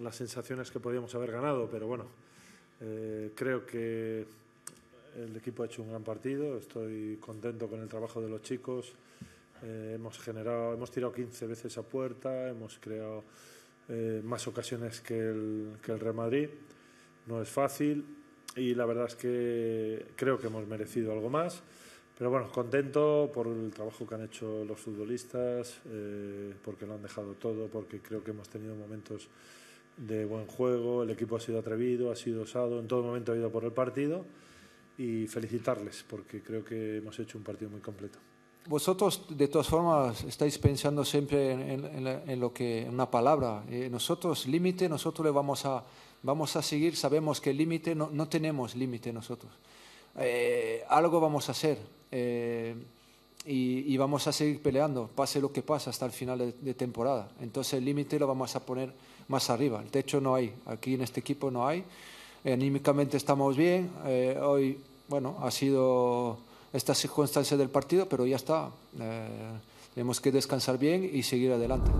las sensaciones que podíamos haber ganado, pero bueno, eh, creo que el equipo ha hecho un gran partido, estoy contento con el trabajo de los chicos, eh, hemos generado, hemos tirado 15 veces a puerta, hemos creado eh, más ocasiones que el, que el Real Madrid, no es fácil y la verdad es que creo que hemos merecido algo más. Pero bueno, contento por el trabajo que han hecho los futbolistas, porque lo han dejado todo, porque creo que hemos tenido momentos de buen juego, el equipo ha sido atrevido, ha sido osado, en todo momento ha ido por el partido y felicitarles porque creo que hemos hecho un partido muy completo. Vosotros, de todas formas, estáis pensando siempre en, lo que, una palabra. Eh, nosotros, límite, nosotros le vamos a, vamos a seguir, sabemos que límite, no, no tenemos límite nosotros. Eh, algo vamos a hacer. Eh, y, vamos a seguir peleando, pase lo que pase hasta el final de, temporada. Entonces el límite lo vamos a poner más arriba, el techo no hay, aquí en este equipo no hay. Anímicamente estamos bien, eh, hoy, bueno, ha sido esta circunstancia del partido, pero ya está, eh, tenemos que descansar bien y seguir adelante.